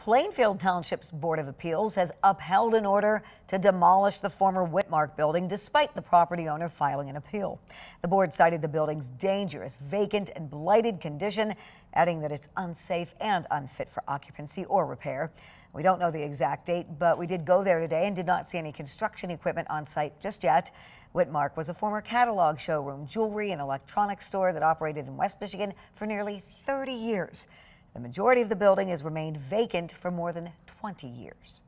Plainfield Township's Board of Appeals has upheld an order to demolish the former Whitmark building despite the property owner filing an appeal. The board cited the building's dangerous, vacant, and blighted condition, adding that it's unsafe and unfit for occupancy or repair. We don't know the exact date, but we did go there today and did not see any construction equipment on site just yet. Whitmark was a former catalog showroom, jewelry, and electronics store that operated in West Michigan for nearly 30 years. The majority of the building has remained vacant for more than 20 years.